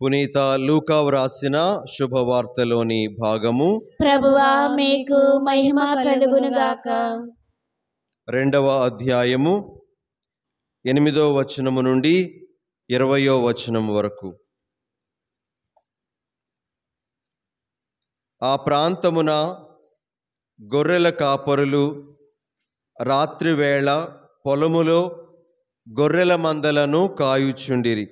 పునీత లూకా వ్రాసిన శుభవార్తలోని భాగము ప్రభువా మీకు మహిమ కలుగునుగాక రెండవ అధ్యాయము ఎనిమిదో వచనము నుండి ఇరవయో వచనం వరకు ఆ ప్రాంతమున గొర్రెల కాపరులు రాత్రివేళ పొలములో గొర్రెల మందలను కాయుచుండిరి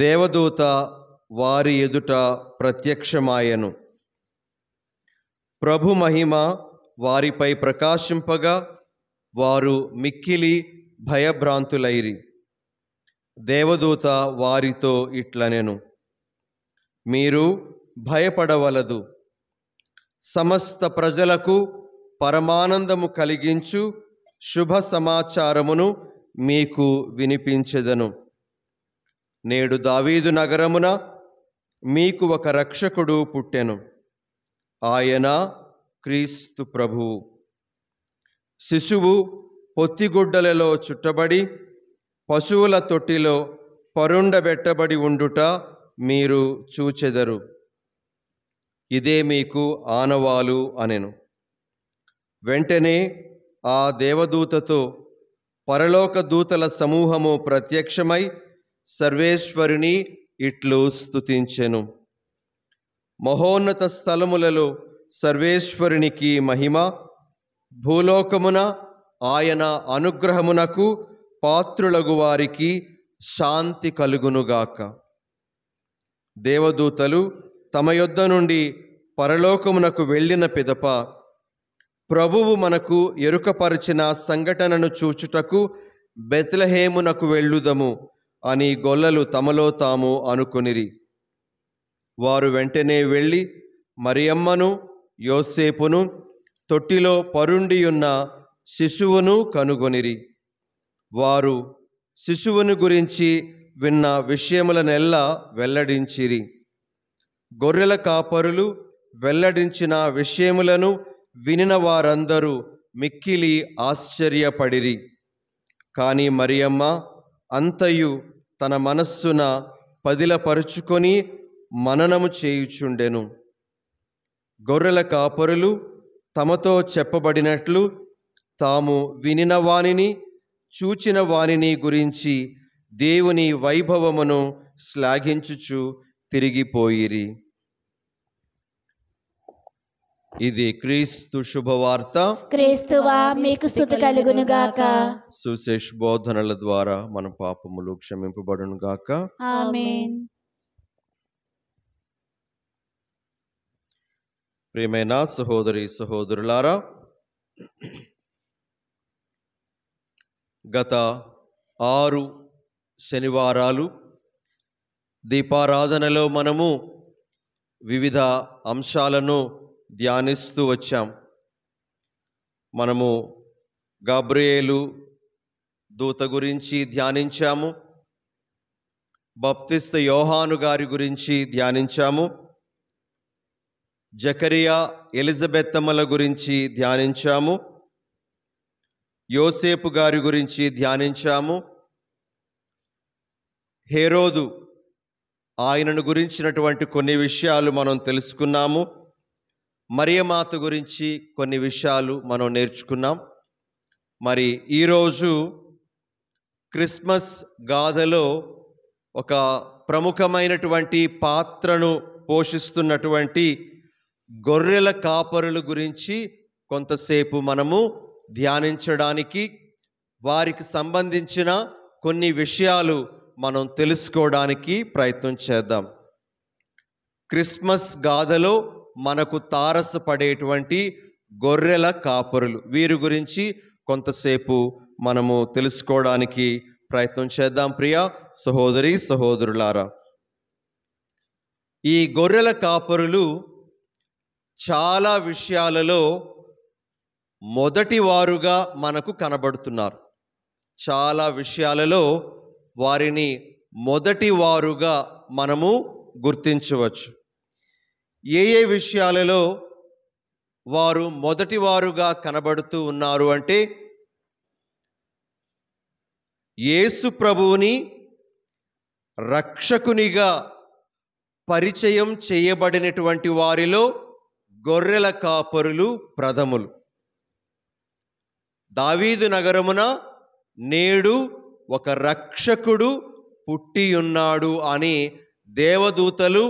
దేవదూత వారి ఎదుట ప్రత్యక్షమాయను ప్రభు మహిమ వారిపై ప్రకాశింపగా వారు మిక్కిలి భయభ్రాంతులైరి దేవదూత వారితో ఇట్లనెను మీరు భయపడవలదు సమస్త ప్రజలకు పరమానందము కలిగించు శుభ సమాచారమును మీకు వినిపించెదను నేడు దావీదు నగరమున మీకు ఒక రక్షకుడు పుట్టెను ఆయన క్రీస్తు ప్రభువు శిశువు పొత్తిగుడ్డలలో చుట్టబడి పశువుల తొట్టిలో పరుండబెట్టబడి ఉండుట మీరు చూచెదరు ఇదే మీకు ఆనవాలు అనెను వెంటనే ఆ దేవదూతతో పరలోక దూతల సమూహము ప్రత్యక్షమై సర్వేశ్వరిని ఇట్లు స్థుతించెను మహోన్నత స్థలములలో సర్వేశ్వరునికి మహిమ భూలోకమున ఆయన అనుగ్రహమునకు పాత్రులగు వారికి శాంతి కలుగునుగాక దేవదూతలు తమ యొద్ద నుండి పరలోకమునకు వెళ్ళిన పిదప ప్రభువు మనకు ఎరుకపరిచిన సంఘటనను చూచుటకు బెత్లహేమునకు వెళ్ళుదము అని గొల్లలు తమలో తాము అనుకునిరి వారు వెంటనే వెళ్ళి మరియమ్మను యోసేపును తొట్టిలో పరుండియున్న శిశువును కనుగొనిరి వారు శిశువును గురించి విన్న విషయములనెల్లా వెల్లడించిరి గొర్రెల కాపరులు వెల్లడించిన విషయములను వినిన వారందరూ మిక్కిలి ఆశ్చర్యపడిరి కానీ మరియమ్మ అంతయు తన మనస్సున పదిలపరుచుకొని మననము చేయుచుండెను గొర్రెల కాపరులు తమతో చెప్పబడినట్లు తాము వినిన వాణిని చూచిన వానిని గురించి దేవుని వైభవమును శ్లాఘించుచు తిరిగిపోయిరి ఇది క్రీస్తు శుభవార్త క్రీస్తువా మీకు స్థుతి కలుగును గాక సుశేష్ బోధనల ద్వారా మన పాపములు క్షమింపబడును గాక ఆమేన్ ప్రియమైన సహోదరి సహోదరులారా గత ఆరు శనివారాలు దీపారాధనలో మనము వివిధ అంశాలను ధ్యానిస్తూ వచ్చాం మనము గాబ్రియేలు దూత గురించి ధ్యానించాము బప్తిస్త యోహాను గారి గురించి ధ్యానించాము జకరియా ఎలిజబెత్తమ్మల గురించి ధ్యానించాము యోసేపు గారి గురించి ధ్యానించాము హేరోదు ఆయనను గురించినటువంటి కొన్ని విషయాలు మనం తెలుసుకున్నాము మరియమాత గురించి కొన్ని విషయాలు మనం నేర్చుకున్నాం మరి ఈరోజు క్రిస్మస్ గాథలో ఒక ప్రముఖమైనటువంటి పాత్రను పోషిస్తున్నటువంటి గొర్రెల కాపరుల గురించి కొంతసేపు మనము ధ్యానించడానికి వారికి సంబంధించిన కొన్ని విషయాలు మనం తెలుసుకోవడానికి ప్రయత్నం చేద్దాం క్రిస్మస్ గాథలో మనకు పడేటువంటి గొర్రెల కాపరులు వీరి గురించి కొంతసేపు మనము తెలుసుకోవడానికి ప్రయత్నం చేద్దాం ప్రియ సహోదరి సహోదరులారా ఈ గొర్రెల కాపరులు చాలా విషయాలలో మొదటి వారుగా మనకు కనబడుతున్నారు చాలా విషయాలలో వారిని మొదటి వారుగా మనము గుర్తించవచ్చు ఏ ఏ విషయాలలో వారు మొదటివారుగా కనబడుతూ ఉన్నారు అంటే యేసు ప్రభువుని రక్షకునిగా పరిచయం చేయబడినటువంటి వారిలో గొర్రెల కాపరులు ప్రథములు దావీదు నగరమున నేడు ఒక రక్షకుడు పుట్టియున్నాడు అని దేవదూతలు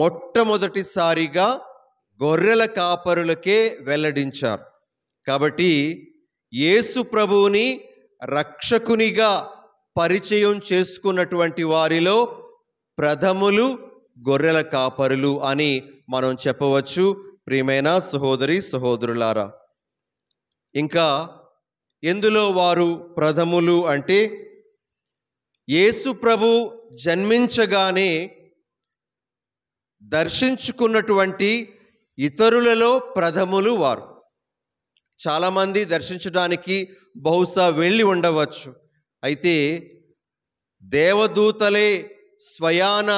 మొట్టమొదటిసారిగా గొర్రెల కాపరులకే వెల్లడించారు కాబట్టి యేసు ప్రభువుని రక్షకునిగా పరిచయం చేసుకున్నటువంటి వారిలో ప్రథములు గొర్రెల కాపరులు అని మనం చెప్పవచ్చు ప్రియమైన సహోదరి సహోదరులారా ఇంకా ఎందులో వారు ప్రథములు అంటే యేసు ప్రభు జన్మించగానే దర్శించుకున్నటువంటి ఇతరులలో ప్రథములు వారు చాలామంది దర్శించడానికి బహుశా వెళ్ళి ఉండవచ్చు అయితే దేవదూతలే స్వయాన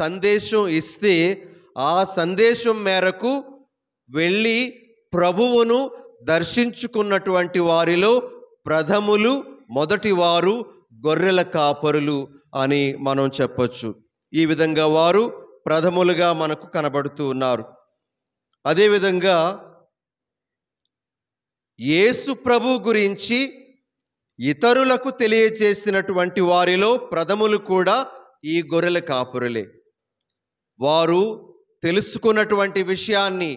సందేశం ఇస్తే ఆ సందేశం మేరకు వెళ్ళి ప్రభువును దర్శించుకున్నటువంటి వారిలో ప్రథములు మొదటివారు గొర్రెల కాపరులు అని మనం చెప్పచ్చు ఈ విధంగా వారు ప్రథములుగా మనకు కనబడుతూ ఉన్నారు అదేవిధంగా యేసు ప్రభు గురించి ఇతరులకు తెలియచేసినటువంటి వారిలో ప్రథములు కూడా ఈ గొర్రెల కాపురులే వారు తెలుసుకున్నటువంటి విషయాన్ని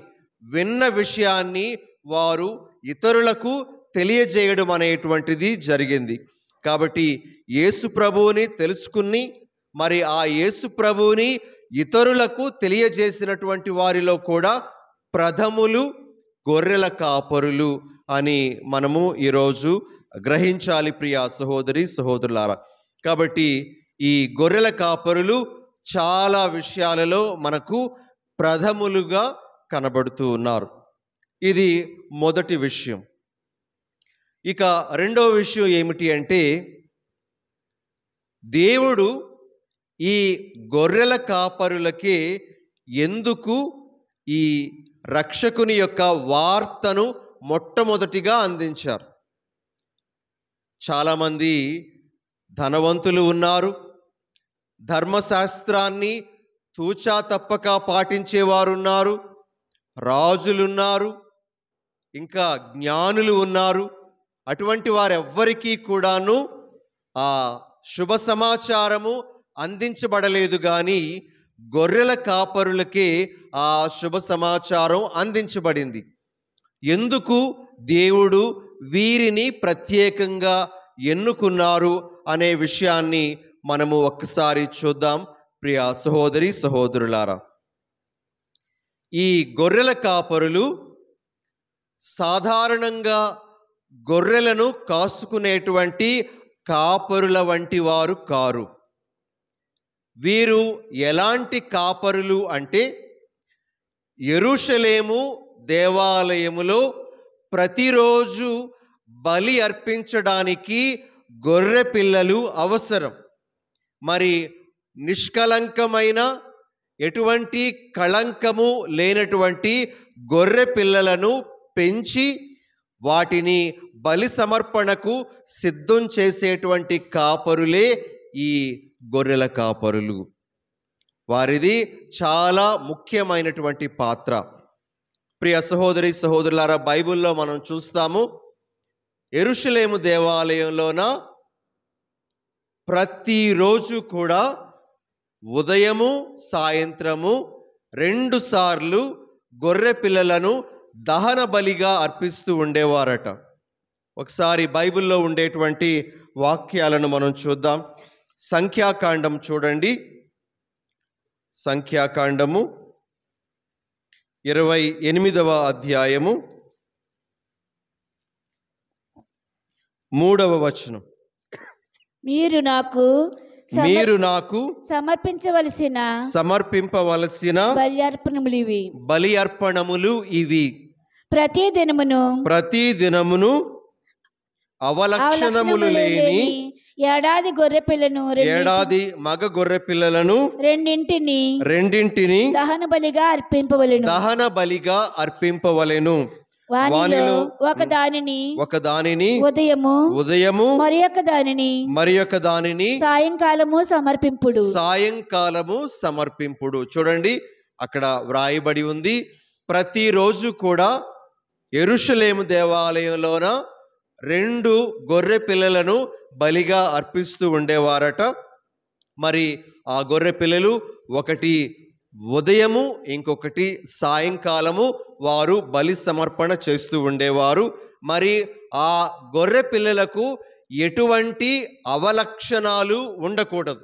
విన్న విషయాన్ని వారు ఇతరులకు తెలియజేయడం అనేటువంటిది జరిగింది కాబట్టి యేసు ప్రభువుని తెలుసుకుని మరి ఆ యేసు ప్రభువుని ఇతరులకు తెలియజేసినటువంటి వారిలో కూడా ప్రథములు గొర్రెల కాపరులు అని మనము ఈరోజు గ్రహించాలి ప్రియ సహోదరి సహోదరులారా కాబట్టి ఈ గొర్రెల కాపరులు చాలా విషయాలలో మనకు ప్రథములుగా కనబడుతూ ఉన్నారు ఇది మొదటి విషయం ఇక రెండవ విషయం ఏమిటి అంటే దేవుడు ఈ గొర్రెల కాపరులకి ఎందుకు ఈ రక్షకుని యొక్క వార్తను మొట్టమొదటిగా అందించారు చాలామంది ధనవంతులు ఉన్నారు ధర్మశాస్త్రాన్ని తూచా తప్పక పాటించేవారున్నారు రాజులున్నారు ఇంకా జ్ఞానులు ఉన్నారు అటువంటి వారెవ్వరికీ కూడాను ఆ శుభ సమాచారము అందించబడలేదు కానీ గొర్రెల కాపరులకే ఆ శుభ సమాచారం అందించబడింది ఎందుకు దేవుడు వీరిని ప్రత్యేకంగా ఎన్నుకున్నారు అనే విషయాన్ని మనము ఒక్కసారి చూద్దాం ప్రియ సహోదరి సహోదరులారా ఈ గొర్రెల కాపరులు సాధారణంగా గొర్రెలను కాసుకునేటువంటి కాపరుల వంటి వారు కారు వీరు ఎలాంటి కాపరులు అంటే ఎరుషలేము దేవాలయములో ప్రతిరోజు బలి అర్పించడానికి గొర్రె పిల్లలు అవసరం మరి నిష్కలంకమైన ఎటువంటి కళంకము లేనటువంటి గొర్రె పిల్లలను పెంచి వాటిని బలి సమర్పణకు సిద్ధం చేసేటువంటి కాపరులే ఈ గొర్రెల కాపరులు వారిది చాలా ముఖ్యమైనటువంటి పాత్ర ప్రియ సహోదరి సహోదరులారా బైబిల్లో మనం చూస్తాము ఎరుషులేము దేవాలయంలోన ప్రతిరోజు కూడా ఉదయము సాయంత్రము రెండు సార్లు గొర్రె పిల్లలను దహన బలిగా అర్పిస్తూ ఉండేవారట ఒకసారి బైబిల్లో ఉండేటువంటి వాక్యాలను మనం చూద్దాం సంఖ్యాకాండం చూడండి సంఖ్యాకాండము ఇరవై ఎనిమిదవ అధ్యాయము మూడవ వచనం మీరు నాకు మీరు నాకు సమర్పించవలసిన సమర్పింపవలసిన బలి ఇవి బలి అర్పణములు ఇవి ప్రతి దినమును ప్రతి దినమును అవలక్షణములు లేని ఏడాది గొర్రె పిల్లను ఏడాది మగ గొర్రె పిల్లలను రెండింటిని రెండింటిని దహన బలిగా అర్పింపవలను దహన బలిగా అర్పింపవలెను ఒక దానిని ఒక దానిని ఉదయము ఉదయము మరి యొక్క దానిని మరి యొక్క దానిని సాయంకాలము సమర్పింపుడు సాయంకాలము సమర్పింపుడు చూడండి అక్కడ వ్రాయబడి ఉంది ప్రతిరోజు కూడా ఎరుషలేము దేవాలయంలోన రెండు గొర్రె పిల్లలను బలిగా అర్పిస్తూ ఉండేవారట మరి ఆ గొర్రె పిల్లలు ఒకటి ఉదయము ఇంకొకటి సాయంకాలము వారు బలి సమర్పణ చేస్తూ ఉండేవారు మరి ఆ గొర్రె పిల్లలకు ఎటువంటి అవలక్షణాలు ఉండకూడదు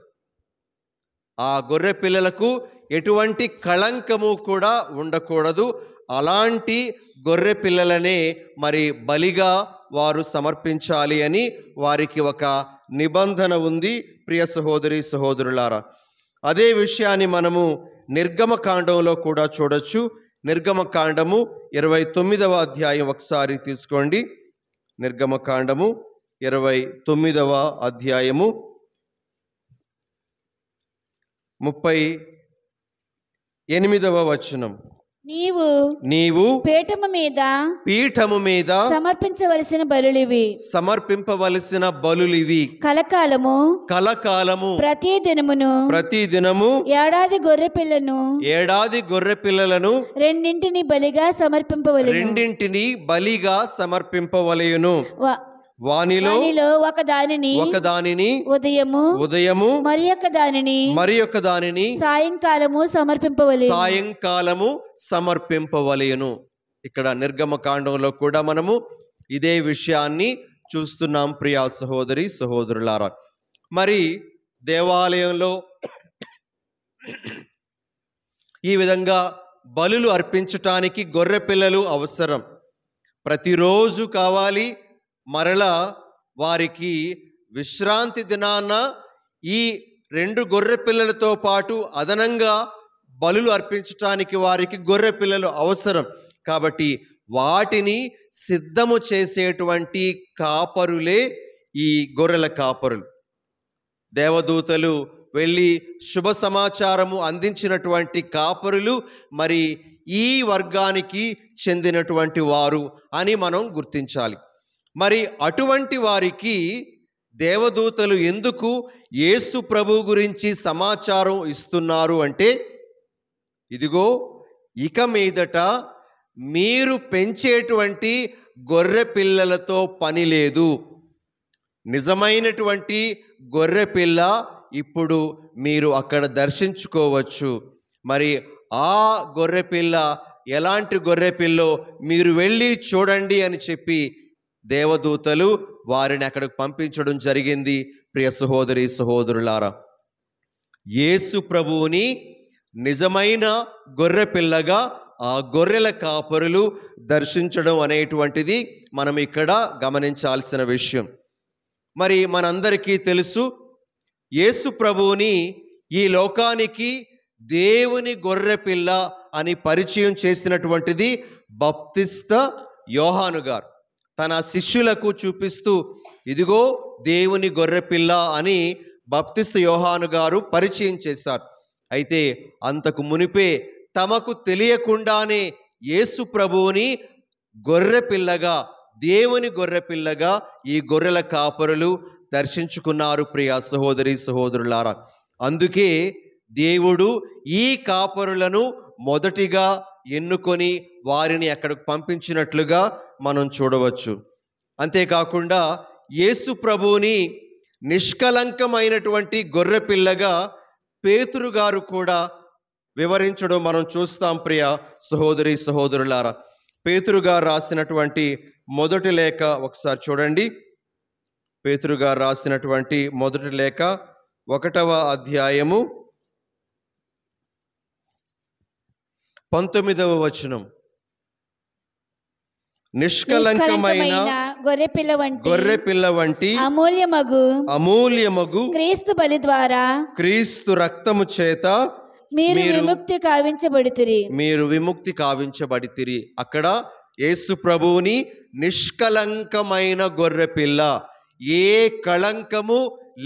ఆ గొర్రె పిల్లలకు ఎటువంటి కళంకము కూడా ఉండకూడదు అలాంటి గొర్రె పిల్లలనే మరి బలిగా వారు సమర్పించాలి అని వారికి ఒక నిబంధన ఉంది ప్రియ సహోదరి సహోదరులారా అదే విషయాన్ని మనము నిర్గమ కాండంలో కూడా చూడొచ్చు నిర్గమ కాండము ఇరవై తొమ్మిదవ అధ్యాయం ఒకసారి తీసుకోండి నిర్గమ కాండము ఇరవై తొమ్మిదవ అధ్యాయము ముప్పై ఎనిమిదవ వచనం నీవు నీవు పీఠము మీద పీఠము మీద సమర్పించవలసిన బలులివి సమర్పింపవలసిన బలులివి కలకాలము కలకాలము ప్రతి దినమును ప్రతి దినము ఏడాది గొర్రె పిల్లను ఏడాది గొర్రె పిల్లలను రెండింటిని బలిగా సమర్పింపవలెను రెండింటిని బలిగా సమర్పింపవలయును వానిలో ఒక దానిని ఒక దానిని ఉదయము ఉదయము మరి యొక్క దానిని మరి యొక్క దానిని సాయంకాలము సమర్పింపవలే సాయంకాలము సమర్పింపవలెను ఇక్కడ నిర్గమ కాండంలో కూడా మనము ఇదే విషయాన్ని చూస్తున్నాం ప్రియా సహోదరి సహోదరులారా మరి దేవాలయంలో ఈ విధంగా బలులు అర్పించటానికి గొర్రె పిల్లలు అవసరం ప్రతిరోజు కావాలి మరలా వారికి విశ్రాంతి దినాన ఈ రెండు గొర్రె పిల్లలతో పాటు అదనంగా బలులు అర్పించటానికి వారికి గొర్రె పిల్లలు అవసరం కాబట్టి వాటిని సిద్ధము చేసేటువంటి కాపరులే ఈ గొర్రెల కాపరులు దేవదూతలు వెళ్ళి శుభ సమాచారము అందించినటువంటి కాపరులు మరి ఈ వర్గానికి చెందినటువంటి వారు అని మనం గుర్తించాలి మరి అటువంటి వారికి దేవదూతలు ఎందుకు యేసు ప్రభు గురించి సమాచారం ఇస్తున్నారు అంటే ఇదిగో ఇక మీదట మీరు పెంచేటువంటి గొర్రె పిల్లలతో పని లేదు నిజమైనటువంటి గొర్రె పిల్ల ఇప్పుడు మీరు అక్కడ దర్శించుకోవచ్చు మరి ఆ గొర్రె పిల్ల ఎలాంటి గొర్రె పిల్లో మీరు వెళ్ళి చూడండి అని చెప్పి దేవదూతలు వారిని అక్కడికి పంపించడం జరిగింది ప్రియ సహోదరి సహోదరులారా యేసు ప్రభువుని నిజమైన గొర్రె పిల్లగా ఆ గొర్రెల కాపరులు దర్శించడం అనేటువంటిది మనం ఇక్కడ గమనించాల్సిన విషయం మరి మనందరికీ తెలుసు యేసు ప్రభువుని ఈ లోకానికి దేవుని గొర్రె పిల్ల అని పరిచయం చేసినటువంటిది బప్తిస్త యోహాను గారు తన శిష్యులకు చూపిస్తూ ఇదిగో దేవుని గొర్రెపిల్ల అని బప్తిస్తు యోహాను గారు పరిచయం చేశారు అయితే అంతకు మునిపే తమకు తెలియకుండానే యేసు ప్రభువుని గొర్రెపిల్లగా దేవుని గొర్రెపిల్లగా ఈ గొర్రెల కాపరులు దర్శించుకున్నారు ప్రియా సహోదరి సహోదరులారా అందుకే దేవుడు ఈ కాపరులను మొదటిగా ఎన్నుకొని వారిని అక్కడికి పంపించినట్లుగా మనం చూడవచ్చు అంతేకాకుండా యేసు ప్రభువుని నిష్కలంకమైనటువంటి గొర్రెపిల్లగా పేతురు గారు కూడా వివరించడం మనం చూస్తాం ప్రియ సహోదరి సహోదరులారా పేతురు గారు రాసినటువంటి మొదటి లేఖ ఒకసారి చూడండి పేతురు గారు రాసినటువంటి మొదటి లేఖ ఒకటవ అధ్యాయము పంతొమ్మిదవ వచనం నిష్కలంకమైన గొర్రె పిల్ల వంటి గొర్రె పిల్ల వంటి అమూల్యమగు అమూల్యమగు క్రీస్తు బలి ద్వారా క్రీస్తు రక్తము చేత మీరు విముక్తి కావించబడితిరి మీరు విముక్తి కావించబడితిరి అక్కడ యేసు ప్రభువుని నిష్కలంకమైన గొర్రె పిల్ల ఏ కళంకము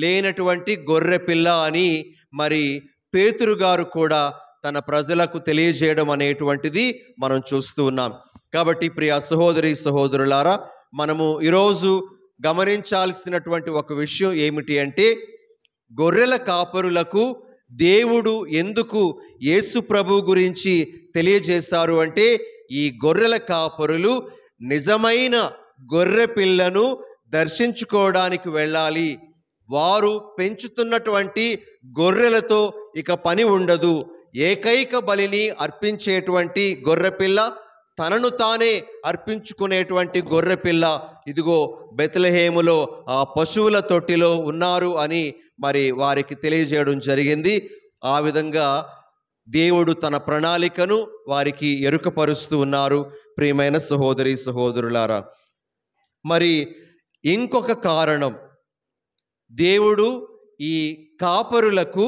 లేనటువంటి గొర్రె పిల్ల అని మరి పేతురు గారు కూడా తన ప్రజలకు తెలియజేయడం అనేటువంటిది మనం చూస్తూ ఉన్నాం కాబట్టి ప్రియ సహోదరి సహోదరులారా మనము ఈరోజు గమనించాల్సినటువంటి ఒక విషయం ఏమిటి అంటే గొర్రెల కాపరులకు దేవుడు ఎందుకు యేసు ప్రభు గురించి తెలియజేశారు అంటే ఈ గొర్రెల కాపరులు నిజమైన గొర్రె పిల్లను దర్శించుకోవడానికి వెళ్ళాలి వారు పెంచుతున్నటువంటి గొర్రెలతో ఇక పని ఉండదు ఏకైక బలిని అర్పించేటువంటి గొర్రెపిల్ల తనను తానే అర్పించుకునేటువంటి గొర్రెపిల్ల ఇదిగో బెతలహేములో ఆ పశువుల తొట్టిలో ఉన్నారు అని మరి వారికి తెలియజేయడం జరిగింది ఆ విధంగా దేవుడు తన ప్రణాళికను వారికి ఎరుకపరుస్తూ ఉన్నారు ప్రియమైన సహోదరి సహోదరులారా మరి ఇంకొక కారణం దేవుడు ఈ కాపరులకు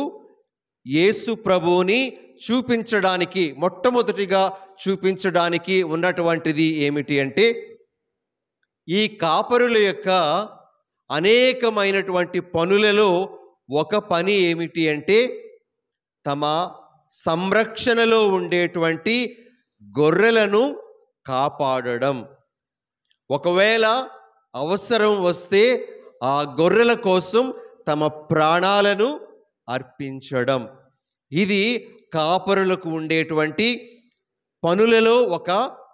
యేసు ప్రభువుని చూపించడానికి మొట్టమొదటిగా చూపించడానికి ఉన్నటువంటిది ఏమిటి అంటే ఈ కాపరుల యొక్క అనేకమైనటువంటి పనులలో ఒక పని ఏమిటి అంటే తమ సంరక్షణలో ఉండేటువంటి గొర్రెలను కాపాడడం ఒకవేళ అవసరం వస్తే ఆ గొర్రెల కోసం తమ ప్రాణాలను అర్పించడం ఇది కాపరులకు ఉండేటువంటి పనులలో ఒక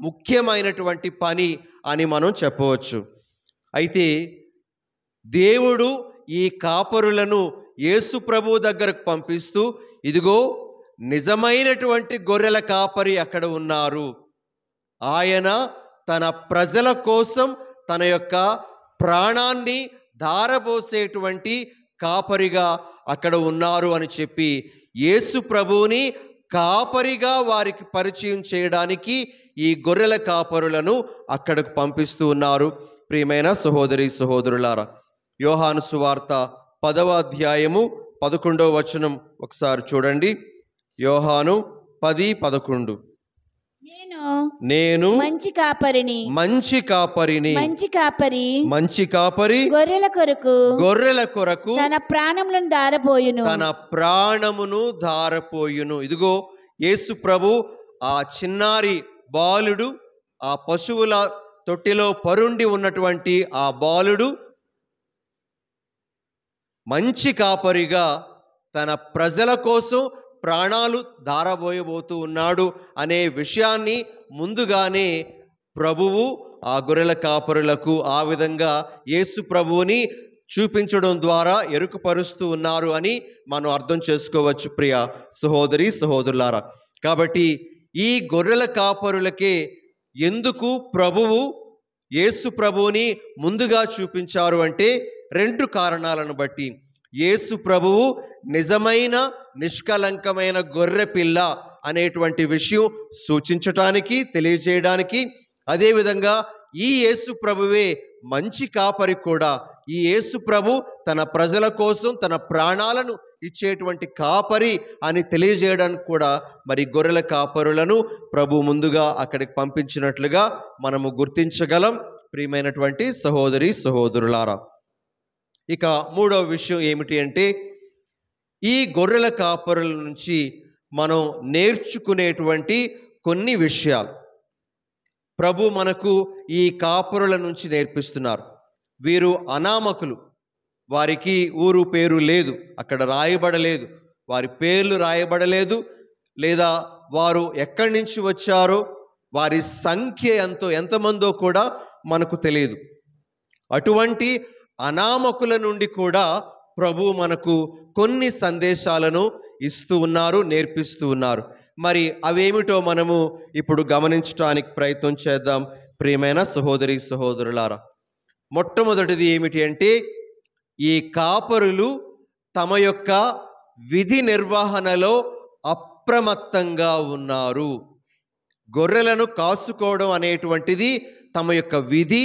ముఖ్యమైనటువంటి పని అని మనం చెప్పవచ్చు అయితే దేవుడు ఈ కాపరులను యేసు ప్రభు దగ్గరకు పంపిస్తూ ఇదిగో నిజమైనటువంటి గొర్రెల కాపరి అక్కడ ఉన్నారు ఆయన తన ప్రజల కోసం తన యొక్క ప్రాణాన్ని ధారపోసేటువంటి కాపరిగా అక్కడ ఉన్నారు అని చెప్పి యేసు ప్రభువుని కాపరిగా వారికి పరిచయం చేయడానికి ఈ గొర్రెల కాపరులను అక్కడకు పంపిస్తూ ఉన్నారు ప్రియమైన సహోదరి సహోదరులారా యోహాను సువార్త పదవ అధ్యాయము పదకొండవ వచనం ఒకసారి చూడండి యోహాను పది పదకొండు నేను మంచి కాపరిని మంచి కాపరిని మంచి కాపరి మంచి కాపరి గొర్రెల కొరకు గొర్రెల కొరకు తన ప్రాణములను దారపోయును తన ప్రాణమును దారపోయును ఇదిగో యేసు ప్రభు ఆ చిన్నారి బాలుడు ఆ పశువుల తొట్టిలో పరుండి ఉన్నటువంటి ఆ బాలుడు మంచి కాపరిగా తన ప్రజల కోసం ప్రాణాలు దారబోయబోతూ ఉన్నాడు అనే విషయాన్ని ముందుగానే ప్రభువు ఆ గొర్రెల కాపరులకు ఆ విధంగా యేసు ప్రభువుని చూపించడం ద్వారా ఎరుకుపరుస్తూ ఉన్నారు అని మనం అర్థం చేసుకోవచ్చు ప్రియ సహోదరి సహోదరులారా కాబట్టి ఈ గొర్రెల కాపరులకే ఎందుకు ప్రభువు యేసు ప్రభువుని ముందుగా చూపించారు అంటే రెండు కారణాలను బట్టి యేసు ప్రభువు నిజమైన నిష్కలంకమైన గొర్రె పిల్ల అనేటువంటి విషయం సూచించటానికి తెలియజేయడానికి అదేవిధంగా ఈ యేసు ప్రభువే మంచి కాపరి కూడా ఈ యేసు ప్రభు తన ప్రజల కోసం తన ప్రాణాలను ఇచ్చేటువంటి కాపరి అని తెలియజేయడానికి కూడా మరి గొర్రెల కాపరులను ప్రభు ముందుగా అక్కడికి పంపించినట్లుగా మనము గుర్తించగలం ప్రియమైనటువంటి సహోదరి సహోదరులారా ఇక మూడవ విషయం ఏమిటి అంటే ఈ గొర్రెల కాపరుల నుంచి మనం నేర్చుకునేటువంటి కొన్ని విషయాలు ప్రభు మనకు ఈ కాపురుల నుంచి నేర్పిస్తున్నారు వీరు అనామకులు వారికి ఊరు పేరు లేదు అక్కడ రాయబడలేదు వారి పేర్లు రాయబడలేదు లేదా వారు ఎక్కడి నుంచి వచ్చారో వారి సంఖ్య ఎంతో ఎంతమందో కూడా మనకు తెలియదు అటువంటి అనామకుల నుండి కూడా ప్రభు మనకు కొన్ని సందేశాలను ఇస్తూ ఉన్నారు నేర్పిస్తూ ఉన్నారు మరి అవేమిటో మనము ఇప్పుడు గమనించడానికి ప్రయత్నం చేద్దాం ప్రియమైన సహోదరి సహోదరులారా మొట్టమొదటిది ఏమిటి అంటే ఈ కాపరులు తమ యొక్క విధి నిర్వహణలో అప్రమత్తంగా ఉన్నారు గొర్రెలను కాసుకోవడం అనేటువంటిది తమ యొక్క విధి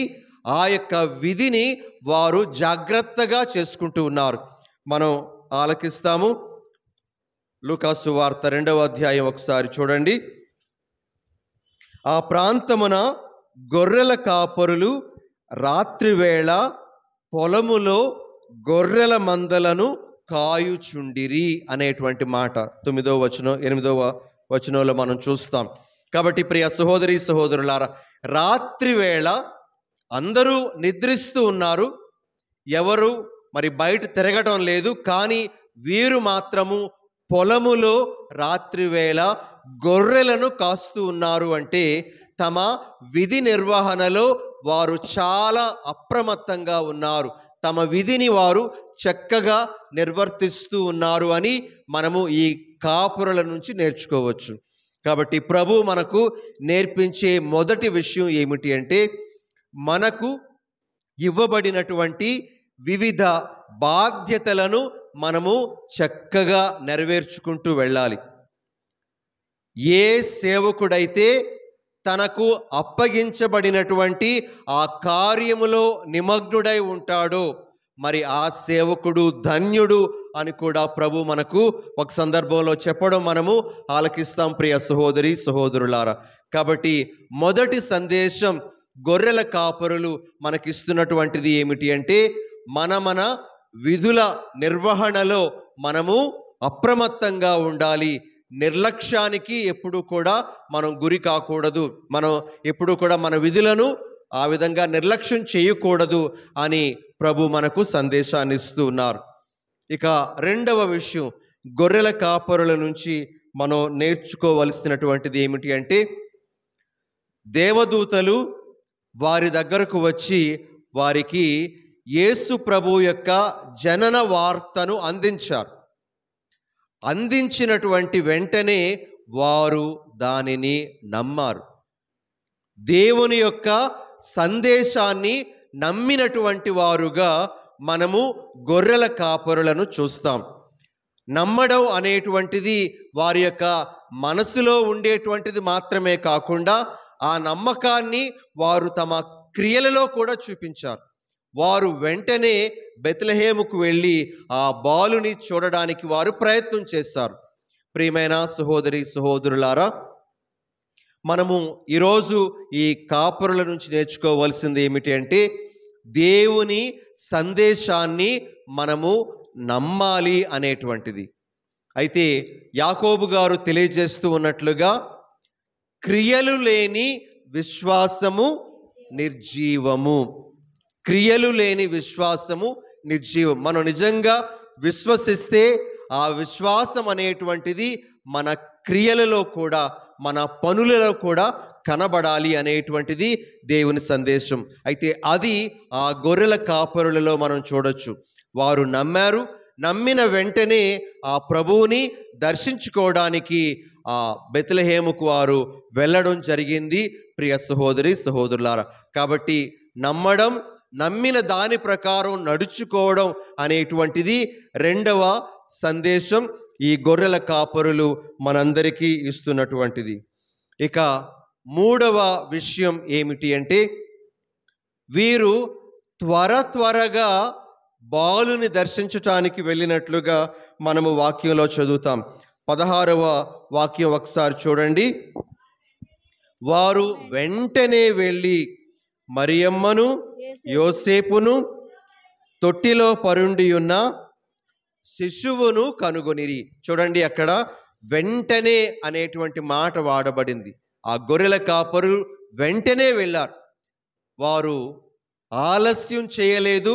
ఆ యొక్క విధిని వారు జాగ్రత్తగా చేసుకుంటూ ఉన్నారు మనం ఆలకిస్తాము లుకాసు వార్త రెండవ అధ్యాయం ఒకసారి చూడండి ఆ ప్రాంతమున గొర్రెల కాపరులు రాత్రివేళ పొలములో గొర్రెల మందలను కాయుచుండిరి అనేటువంటి మాట తొమ్మిదవ వచనం ఎనిమిదవ వచనంలో మనం చూస్తాం కాబట్టి ప్రియ సహోదరి సహోదరులారా రాత్రివేళ అందరూ నిద్రిస్తూ ఉన్నారు ఎవరు మరి బయట తిరగటం లేదు కానీ వీరు మాత్రము పొలములో రాత్రివేళ గొర్రెలను కాస్తూ ఉన్నారు అంటే తమ విధి నిర్వహణలో వారు చాలా అప్రమత్తంగా ఉన్నారు తమ విధిని వారు చక్కగా నిర్వర్తిస్తూ ఉన్నారు అని మనము ఈ కాపురల నుంచి నేర్చుకోవచ్చు కాబట్టి ప్రభు మనకు నేర్పించే మొదటి విషయం ఏమిటి అంటే మనకు ఇవ్వబడినటువంటి వివిధ బాధ్యతలను మనము చక్కగా నెరవేర్చుకుంటూ వెళ్ళాలి ఏ సేవకుడైతే తనకు అప్పగించబడినటువంటి ఆ కార్యములో నిమగ్నుడై ఉంటాడో మరి ఆ సేవకుడు ధన్యుడు అని కూడా ప్రభు మనకు ఒక సందర్భంలో చెప్పడం మనము ఆలకిస్తాం ప్రియ సహోదరి సహోదరులారా కాబట్టి మొదటి సందేశం గొర్రెల కాపరులు మనకిస్తున్నటువంటిది ఏమిటి అంటే మన మన విధుల నిర్వహణలో మనము అప్రమత్తంగా ఉండాలి నిర్లక్ష్యానికి ఎప్పుడు కూడా మనం గురి కాకూడదు మనం ఎప్పుడు కూడా మన విధులను ఆ విధంగా నిర్లక్ష్యం చేయకూడదు అని ప్రభు మనకు సందేశాన్ని ఇస్తూ ఉన్నారు ఇక రెండవ విషయం గొర్రెల కాపరుల నుంచి మనం నేర్చుకోవలసినటువంటిది ఏమిటి అంటే దేవదూతలు వారి దగ్గరకు వచ్చి వారికి యేసు ప్రభు యొక్క జనన వార్తను అందించారు అందించినటువంటి వెంటనే వారు దానిని నమ్మారు దేవుని యొక్క సందేశాన్ని నమ్మినటువంటి వారుగా మనము గొర్రెల కాపరులను చూస్తాం నమ్మడం అనేటువంటిది వారి యొక్క మనసులో ఉండేటువంటిది మాత్రమే కాకుండా ఆ నమ్మకాన్ని వారు తమ క్రియలలో కూడా చూపించారు వారు వెంటనే బెత్లహేముకు వెళ్ళి ఆ బాలుని చూడడానికి వారు ప్రయత్నం చేశారు ప్రియమైన సహోదరి సహోదరులారా మనము ఈరోజు ఈ కాపురుల నుంచి నేర్చుకోవలసింది ఏమిటి అంటే దేవుని సందేశాన్ని మనము నమ్మాలి అనేటువంటిది అయితే యాకోబు గారు తెలియజేస్తూ ఉన్నట్లుగా క్రియలు లేని విశ్వాసము నిర్జీవము క్రియలు లేని విశ్వాసము నిర్జీవం మనం నిజంగా విశ్వసిస్తే ఆ విశ్వాసం అనేటువంటిది మన క్రియలలో కూడా మన పనులలో కూడా కనబడాలి అనేటువంటిది దేవుని సందేశం అయితే అది ఆ గొర్రెల కాపరులలో మనం చూడొచ్చు వారు నమ్మారు నమ్మిన వెంటనే ఆ ప్రభువుని దర్శించుకోవడానికి ఆ బెత్లహేముకు వారు వెళ్ళడం జరిగింది ప్రియ సహోదరి సహోదరులారా కాబట్టి నమ్మడం నమ్మిన దాని ప్రకారం నడుచుకోవడం అనేటువంటిది రెండవ సందేశం ఈ గొర్రెల కాపరులు మనందరికీ ఇస్తున్నటువంటిది ఇక మూడవ విషయం ఏమిటి అంటే వీరు త్వర త్వరగా బాలుని దర్శించటానికి వెళ్ళినట్లుగా మనము వాక్యంలో చదువుతాం పదహారవ వాక్యం ఒకసారి చూడండి వారు వెంటనే వెళ్ళి మరియమ్మను యోసేపును తొట్టిలో పరుండి ఉన్న శిశువును కనుగొనిరి చూడండి అక్కడ వెంటనే అనేటువంటి మాట వాడబడింది ఆ గొర్రెల కాపరు వెంటనే వెళ్ళారు వారు ఆలస్యం చేయలేదు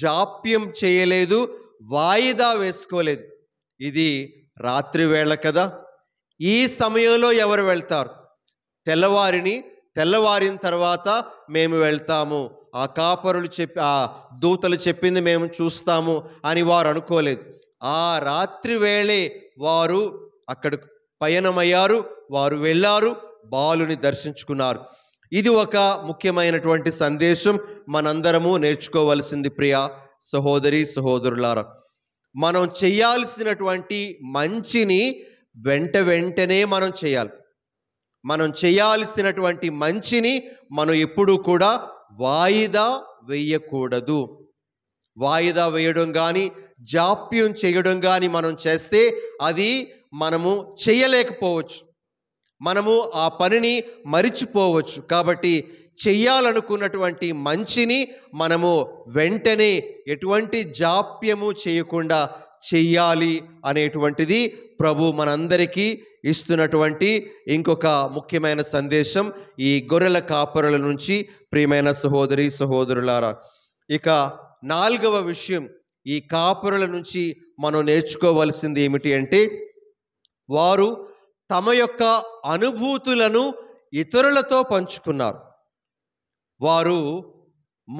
జాప్యం చేయలేదు వాయిదా వేసుకోలేదు ఇది రాత్రి వేళ కదా ఈ సమయంలో ఎవరు వెళ్తారు తెల్లవారిని తెల్లవారిన తర్వాత మేము వెళ్తాము ఆ కాపరులు చెప్పి ఆ దూతలు చెప్పింది మేము చూస్తాము అని వారు అనుకోలేదు ఆ రాత్రి వేళే వారు అక్కడ పయనమయ్యారు వారు వెళ్ళారు బాలుని దర్శించుకున్నారు ఇది ఒక ముఖ్యమైనటువంటి సందేశం మనందరము నేర్చుకోవలసింది ప్రియ సహోదరి సహోదరులారా మనం చేయాల్సినటువంటి మంచిని వెంట వెంటనే మనం చేయాలి మనం చేయాల్సినటువంటి మంచిని మనం ఎప్పుడూ కూడా వాయిదా వేయకూడదు వాయిదా వేయడం కానీ జాప్యం చేయడం కానీ మనం చేస్తే అది మనము చేయలేకపోవచ్చు మనము ఆ పనిని మరిచిపోవచ్చు కాబట్టి చేయాలనుకున్నటువంటి మంచిని మనము వెంటనే ఎటువంటి జాప్యము చేయకుండా చెయ్యాలి అనేటువంటిది ప్రభు మనందరికీ ఇస్తున్నటువంటి ఇంకొక ముఖ్యమైన సందేశం ఈ గొర్రెల కాపరుల నుంచి ప్రియమైన సహోదరి సహోదరులారా ఇక నాలుగవ విషయం ఈ కాపురుల నుంచి మనం నేర్చుకోవలసింది ఏమిటి అంటే వారు తమ యొక్క అనుభూతులను ఇతరులతో పంచుకున్నారు వారు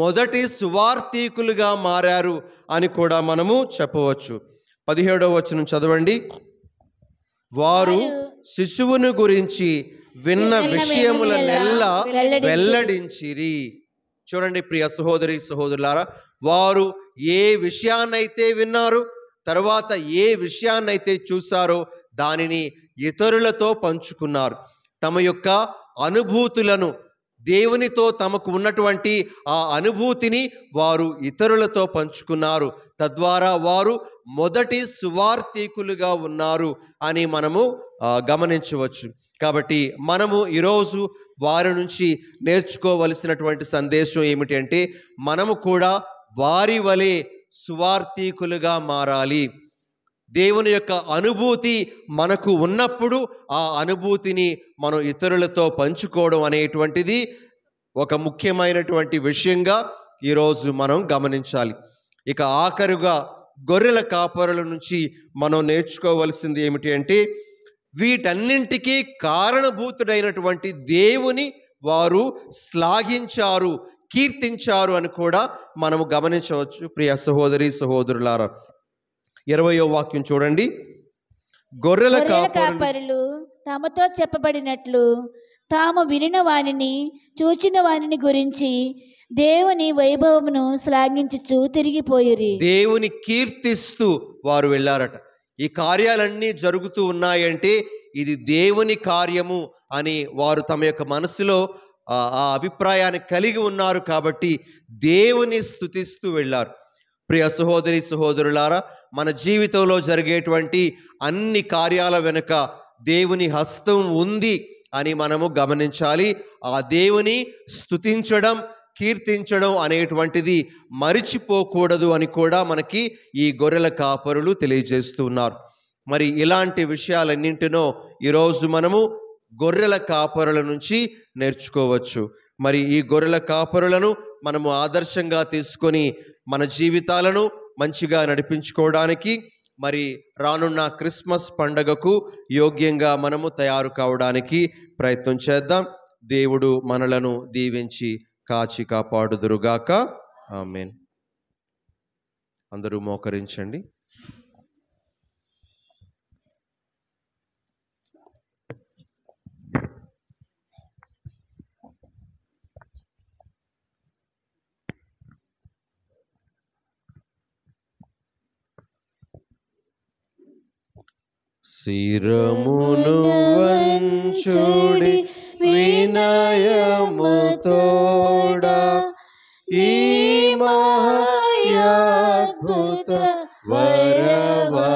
మొదటి సువార్తీకులుగా మారారు అని కూడా మనము చెప్పవచ్చు పదిహేడవ వచనం చదవండి వారు శిశువును గురించి విన్న విషయముల నెల్ల వెల్లడించిరి చూడండి ప్రియ సహోదరి సహోదరులారా వారు ఏ విషయాన్నైతే విన్నారు తర్వాత ఏ విషయాన్నైతే చూశారో దానిని ఇతరులతో పంచుకున్నారు తమ యొక్క అనుభూతులను దేవునితో తమకు ఉన్నటువంటి ఆ అనుభూతిని వారు ఇతరులతో పంచుకున్నారు తద్వారా వారు మొదటి సువార్థీకులుగా ఉన్నారు అని మనము గమనించవచ్చు కాబట్టి మనము ఈరోజు వారి నుంచి నేర్చుకోవలసినటువంటి సందేశం ఏమిటంటే మనము కూడా వారి వలె సువార్థీకులుగా మారాలి దేవుని యొక్క అనుభూతి మనకు ఉన్నప్పుడు ఆ అనుభూతిని మనం ఇతరులతో పంచుకోవడం అనేటువంటిది ఒక ముఖ్యమైనటువంటి విషయంగా ఈరోజు మనం గమనించాలి ఇక ఆఖరుగా గొర్రెల కాపరుల నుంచి మనం నేర్చుకోవలసింది ఏమిటి అంటే వీటన్నింటికీ కారణభూతుడైనటువంటి దేవుని వారు శ్లాఘించారు కీర్తించారు అని కూడా మనము గమనించవచ్చు ప్రియ సహోదరి సహోదరులారా ఇరవయో వాక్యం చూడండి గొర్రెల కాపరులు తమతో చెప్పబడినట్లు తాము వినిన వానిని చూచిన వాణిని గురించి దేవుని వైభవమును శ్లాఘించుచు తిరిగిపోయి దేవుని కీర్తిస్తూ వారు వెళ్ళారట ఈ కార్యాలన్నీ జరుగుతూ ఉన్నాయంటే ఇది దేవుని కార్యము అని వారు తమ యొక్క మనసులో ఆ అభిప్రాయాన్ని కలిగి ఉన్నారు కాబట్టి దేవుని స్థుతిస్తూ వెళ్ళారు ప్రియ సహోదరి సహోదరులారా మన జీవితంలో జరిగేటువంటి అన్ని కార్యాల వెనుక దేవుని హస్తం ఉంది అని మనము గమనించాలి ఆ దేవుని స్థుతించడం కీర్తించడం అనేటువంటిది మరిచిపోకూడదు అని కూడా మనకి ఈ గొర్రెల కాపరులు తెలియజేస్తున్నారు మరి ఇలాంటి విషయాలన్నింటినో ఈరోజు మనము గొర్రెల కాపరుల నుంచి నేర్చుకోవచ్చు మరి ఈ గొర్రెల కాపరులను మనము ఆదర్శంగా తీసుకొని మన జీవితాలను మంచిగా నడిపించుకోవడానికి మరి రానున్న క్రిస్మస్ పండగకు యోగ్యంగా మనము తయారు కావడానికి ప్రయత్నం చేద్దాం దేవుడు మనలను దీవించి కాచి కాపాడుదురుగాక ఆమెన్ అందరూ మోకరించండి శిరమును వంచుడి వినయము తోడా ఈ మహాద్భుత వరవా